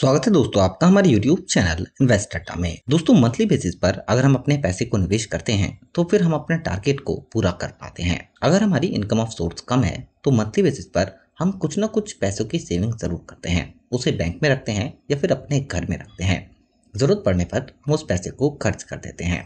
स्वागत है दोस्तों आपका हमारे YouTube चैनल इन्वेस्ट अड्डा में दोस्तों मंथली बेसिस पर अगर हम अपने पैसे को निवेश करते हैं तो फिर हम अपने टारगेट को पूरा कर पाते हैं अगर हमारी इनकम ऑफ सोर्स कम है तो मंथली बेसिस पर हम कुछ ना कुछ पैसों की सेविंग जरूर करते हैं उसे बैंक में रखते हैं या फिर अपने घर में रखते हैं जरूरत पड़ने पर हम उस पैसे को खर्च कर देते हैं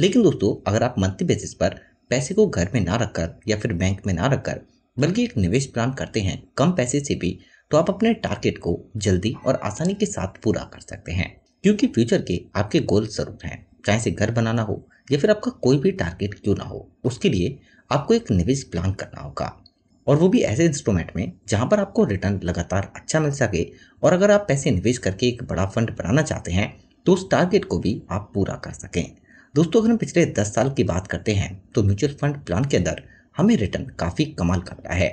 लेकिन दोस्तों अगर आप मंथली बेसिस पर पैसे को घर में ना रखकर या फिर बैंक में ना रखकर बल्कि एक निवेश प्लान करते हैं कम पैसे से भी तो आप अपने टारगेट को जल्दी और आसानी के साथ पूरा कर सकते हैं क्योंकि फ्यूचर के आपके गोल जरूर हैं चाहे से घर बनाना हो या फिर आपका कोई भी टारगेट क्यों ना हो उसके लिए आपको एक निवेश प्लान करना होगा और वो भी ऐसे इंस्ट्रूमेंट में जहाँ पर आपको रिटर्न लगातार अच्छा मिल सके और अगर आप पैसे निवेश करके एक बड़ा फंड बनाना चाहते हैं तो उस टारगेट को भी आप पूरा कर सकें दोस्तों अगर हम पिछले दस साल की बात करते हैं तो म्यूचुअल फंड प्लान के अंदर हमें रिटर्न काफ़ी कमाल करता है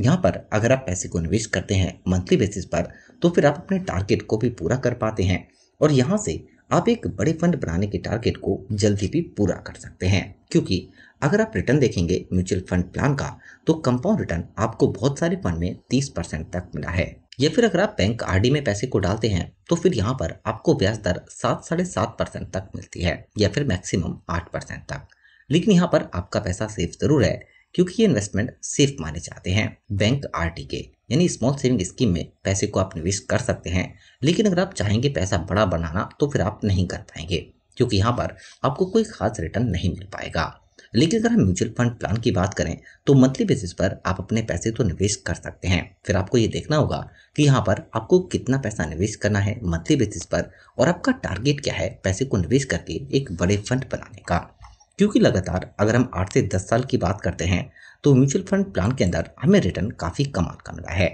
यहाँ पर अगर आप पैसे को निवेश करते हैं मंथली बेसिस पर तो फिर आप अपने टारगेट को भी पूरा कर पाते हैं और यहाँ से आप एक बड़े फंड बनाने के टारगेट को जल्दी भी पूरा कर सकते हैं क्योंकि अगर आप रिटर्न देखेंगे म्यूचुअल फंड प्लान का तो कंपाउंड रिटर्न आपको बहुत सारे फंड में 30 परसेंट तक मिला है या फिर अगर आप बैंक आर में पैसे को डालते हैं तो फिर यहाँ पर आपको ब्याज दर सात साढ़े सात परसेंट तक मिलती है या फिर मैक्सिमम आठ परसेंट तक लेकिन यहाँ पर आपका पैसा सेफ जरूर है क्योंकि ये इन्वेस्टमेंट सेफ माने जाते हैं बैंक के यानी स्मॉल सेविंग स्कीम में पैसे को आप निवेश कर सकते हैं लेकिन अगर आप चाहेंगे पैसा बड़ा बनाना तो फिर आप नहीं कर पाएंगे क्योंकि यहाँ पर आपको कोई खास रिटर्न नहीं मिल पाएगा लेकिन अगर हम म्यूचुअल फंड प्लान की बात करें तो मंथली बेसिस पर आप अपने पैसे तो निवेश कर सकते हैं फिर आपको ये देखना होगा कि यहाँ पर आपको कितना पैसा निवेश करना है मंथली बेसिस पर और आपका टारगेट क्या है पैसे को निवेश करके एक बड़े फंड बनाने का क्योंकि लगातार अगर हम आठ से दस साल की बात करते हैं तो म्यूचुअल फंड प्लान के अंदर हमें रिटर्न काफ़ी कमाल का मिला है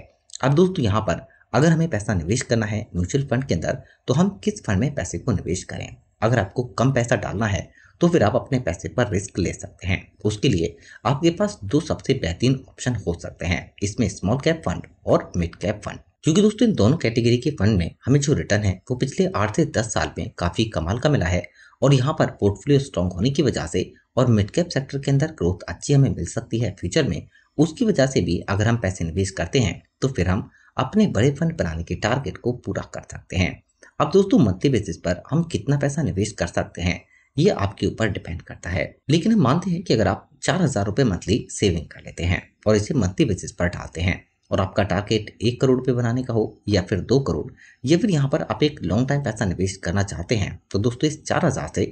अब दोस्तों यहाँ पर अगर हमें पैसा निवेश करना है म्यूचुअल फंड के अंदर तो हम किस फंड में पैसे को निवेश करें अगर आपको कम पैसा डालना है तो फिर आप अपने पैसे पर रिस्क ले सकते हैं उसके लिए आपके पास दो सबसे बेहतरीन ऑप्शन हो सकते हैं इसमें स्मॉल कैप फंड और मिड कैप फंड क्योंकि दोस्तों इन दोनों कैटेगरी के फंड में हमें जो रिटर्न है वो पिछले आठ से दस साल में काफ़ी कमाल का मिला है और यहाँ पर पोर्टफोलियो स्ट्रॉन्ग होने की वजह से और मिड कैप सेक्टर के अंदर ग्रोथ अच्छी हमें मिल सकती है फ्यूचर में उसकी वजह से भी अगर हम पैसे निवेश करते हैं तो फिर हम अपने बड़े फंड बनाने के टारगेट को पूरा कर सकते हैं अब दोस्तों मंथली बेसिस पर हम कितना पैसा निवेश कर सकते हैं ये आपके ऊपर डिपेंड करता है लेकिन हम मानते हैं कि अगर आप चार हजार रूपए मंथली सेविंग कर लेते हैं और इसे मंथली बेसिस पर डालते हैं और आपका टारगेट एक करोड़ पे बनाने का हो या फिर दो करोड़ या फिर यहाँ पर आप एक लॉन्ग टाइम पैसा निवेश करना चाहते हैं तो दोस्तों इस चार हज़ार से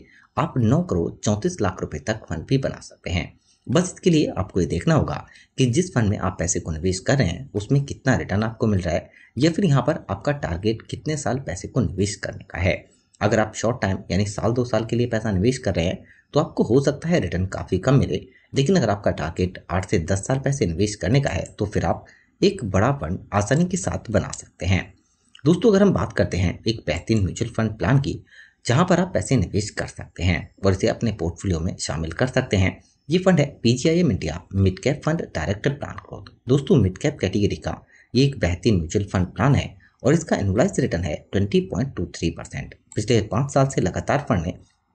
आप नौ करोड़ चौंतीस लाख रुपए तक फंड भी बना सकते हैं बस इसके लिए आपको ये देखना होगा कि जिस फंड में आप पैसे को निवेश कर रहे हैं उसमें कितना रिटर्न आपको मिल रहा है या फिर यहाँ पर आपका टारगेट कितने साल पैसे को निवेश करने का है अगर आप शॉर्ट टाइम यानी साल दो साल के लिए पैसा निवेश कर रहे हैं तो आपको हो सकता है रिटर्न काफ़ी कम मिले लेकिन अगर आपका टारगेट आठ से दस साल पैसे निवेश करने का है तो फिर आप एक बड़ा फंड आसानी के साथ बना सकते हैं दोस्तों अगर हम बात करते हैं एक बेहतरीन म्यूचुअल फंड प्लान की जहां पर आप पैसे निवेश कर सकते हैं और इसे अपने पोर्टफोलियो में शामिल कर सकते हैं ये फंड है P G I M India mid cap fund director plan growth दोस्तों मिड कैप कैटेगरी का ये एक बेहतरीन म्यूचुअल फंड प्लान है और इसका एनुलाइज रिटर्न है 20.23 परसेंट पिछले पाँच साल से लगातार फंड ने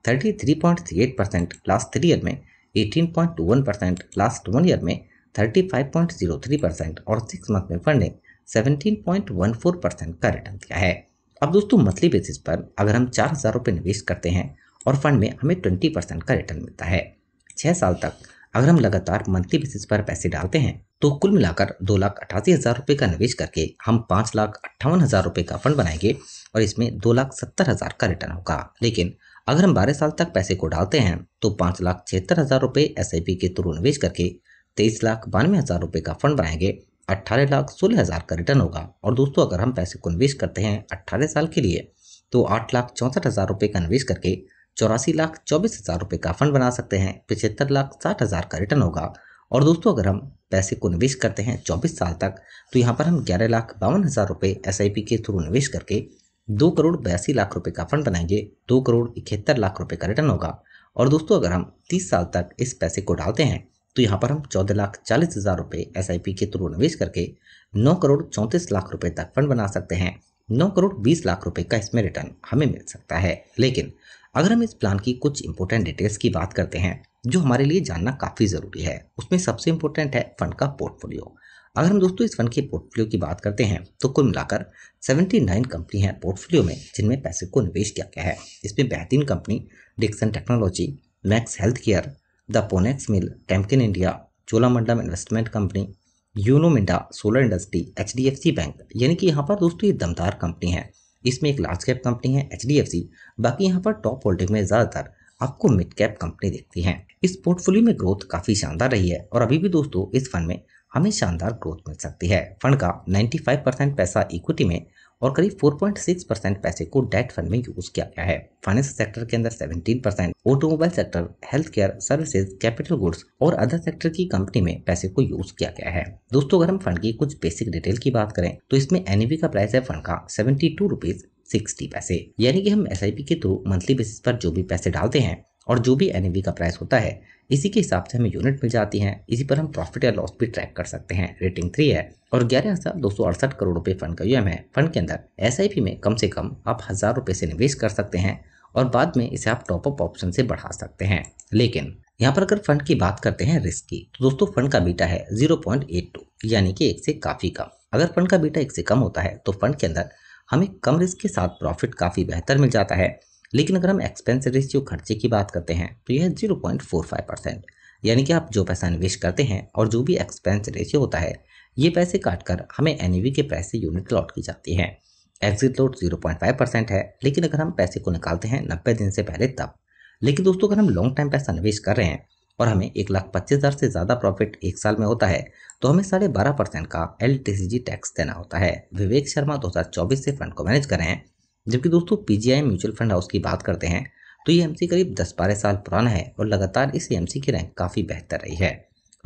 33.38 परसेंट लास्ट थ्री ईयर में 18.21 परसेंट लास्ट वन ईयर में 35.03 परसेंट और सिक्स मंथ में फंड ने 17.14 परसेंट का रिटर्न दिया है अब दोस्तों मंथली बेसिस पर अगर हम चार हज़ार रुपये निवेश करते हैं और फंड में हमें 20 परसेंट का रिटर्न मिलता है छः साल तक अगर हम लगातार मंथली बेसिस पर पैसे डालते हैं तो कुल मिलाकर दो लाख अठासी हज़ार रुपये का निवेश करके हम पाँच लाख अट्ठावन हज़ार रुपये का फंड बनाएंगे और इसमें दो लाख सत्तर हज़ार का रिटर्न होगा लेकिन अगर हम बारह साल तक पैसे को डालते हैं तो पाँच लाख छिहत्तर हज़ार रुपये एस के थ्रू निवेश करके तेईस लाख बानवे हज़ार रुपये का फंड बनाएंगे अट्ठारह लाख सोलह हज़ार का रिटर्न होगा और दोस्तों अगर हम पैसे को निवेश करते हैं अट्ठारह साल के लिए तो आठ लाख चौंसठ हज़ार रुपये का निवेश करके चौरासी लाख चौबीस हज़ार रुपये का फंड बना सकते हैं पिछहत्तर लाख साठ हज़ार का रिटर्न होगा और दोस्तों अगर हम पैसे को निवेश करते हैं चौबीस साल तक तो यहाँ पर हम ग्यारह लाख बावन हज़ार रुपये एस के थ्रू निवेश करके दो करोड़ बयासी लाख रुपये का फंड बनाएंगे दो करोड़ इकहत्तर लाख रुपये का रिटर्न होगा और दोस्तों अगर हम तीस साल तक इस पैसे को डालते हैं तो यहाँ पर हम चौदह लाख चालीस हज़ार रुपये एस के थ्रू निवेश करके नौ करोड़ चौंतीस लाख रुपये तक फंड बना सकते हैं नौ करोड़ बीस लाख रुपये का इसमें रिटर्न हमें मिल सकता है लेकिन अगर हम इस प्लान की कुछ इंपॉर्टेंट डिटेल्स की बात करते हैं जो हमारे लिए जानना काफ़ी ज़रूरी है उसमें सबसे इम्पोर्टेंट है फंड का पोर्टफोलियो अगर हम दोस्तों इस फंड के पोर्टफोलियो की बात करते हैं तो कुल मिलाकर 79 कंपनी है पोर्टफोलियो में जिनमें पैसे को निवेश किया गया है इसमें बेहतरीन company Dixon technology Max health care the Phoenix mill Temkin India Cholamandalam investment company Uno Minda solar industry H D F C bank यानी कि यहाँ पर दोस्तों ये दमदार कंपनी है इसमें एक लार्ज कैप कंपनी है एच डी एफ सी बाकी यहाँ पर टॉप होल्डिंग में ज़्यादातर आपको मिड कैप कंपनी देखती हैं इस पोर्टफोलियो में ग्रोथ काफ़ी शानदार रही है और अभी भी दोस्तों इस फंड में हमें शानदार ग्रोथ मिल सकती है फंड का 95 परसेंट पैसा इक्विटी में और करीब 4.6 परसेंट पैसे को डेट फंड में यूज किया गया है फाइनेंस सेक्टर के अंदर 17 percent automobile sector health care services capital goods और अदर सेक्टर की कंपनी में पैसे को यूज किया गया है दोस्तों अगर हम फंड की कुछ बेसिक डिटेल की बात करें तो इसमें एनईवी e का प्राइस है फंड का सेवेंटी टू रुपीज सिक्सटी पैसे यानी कि हम एस के थ्रू मंथली बेसिस पर जो भी पैसे डालते हैं और जो भी एन का प्राइस होता है इसी के हिसाब से हमें यूनिट मिल जाती हैं इसी पर हम प्रॉफिट या लॉस भी ट्रैक कर सकते हैं रेटिंग थ्री है और ग्यारह हज़ार दो सौ अड़सठ करोड़ रुपए फंड का यूएम है फंड के अंदर एस में कम से कम आप हज़ार रुपए से निवेश कर सकते हैं और बाद में इसे आप टॉपअप ऑप्शन से बढ़ा सकते हैं लेकिन यहाँ पर अगर फंड की बात करते हैं रिस्क की तो दोस्तों फंड का बीटा है जीरो पॉइंट एट टू यानी कि एक से काफ़ी कम अगर फंड का बीटा एक से कम होता है तो फंड के अंदर हमें कम रिस्क के साथ प्रॉफिट काफ़ी बेहतर मिल जाता है लेकिन अगर हम एक्सपेंस रेशियो खर्चे की बात करते हैं तो यह zero point four five percent यानी कि आप जो पैसा निवेश करते हैं और जो भी एक्सपेंस रेशियो होता है ये पैसे काटकर हमें एन e के पैसे यूनिट लौट की जाती है exit load zero point five percent है लेकिन अगर हम पैसे को निकालते हैं नब्बे दिन से पहले तब लेकिन दोस्तों अगर हम लॉन्ग टाइम पैसा निवेश कर रहे हैं और हमें एक लाख पच्चीस हज़ार से ज़्यादा प्रॉफिट एक साल में होता है तो हमें साढ़े बारह परसेंट का L T C G tax देना होता है विवेक शर्मा दो हज़ार चौबीस से फंड को मैनेज कर रहे हैं जबकि दोस्तों पीजीआई म्यूचुअल फंड हाउस की बात करते हैं तो ये एमसी करीब 10 बारह साल पुराना है और लगातार इस एमसी की रैंक काफ़ी बेहतर रही है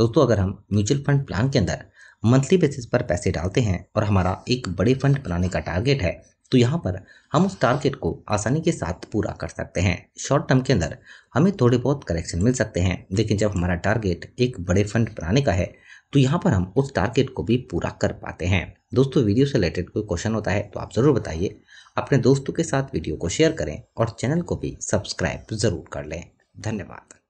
दोस्तों अगर हम म्यूचुअल फंड प्लान के अंदर मंथली बेसिस पर पैसे डालते हैं और हमारा एक बड़े फंड बनाने का टारगेट है तो यहाँ पर हम उस टारगेट को आसानी के साथ पूरा कर सकते हैं शॉर्ट टर्म के अंदर हमें थोड़े बहुत करेक्शन मिल सकते हैं लेकिन जब हमारा टारगेट एक बड़े फंड बनाने का है तो यहाँ पर हम उस टारगेट को भी पूरा कर पाते हैं दोस्तों वीडियो से रिलेटेड कोई क्वेश्चन होता है तो आप ज़रूर बताइए अपने दोस्तों के साथ वीडियो को शेयर करें और चैनल को भी सब्सक्राइब ज़रूर कर लें धन्यवाद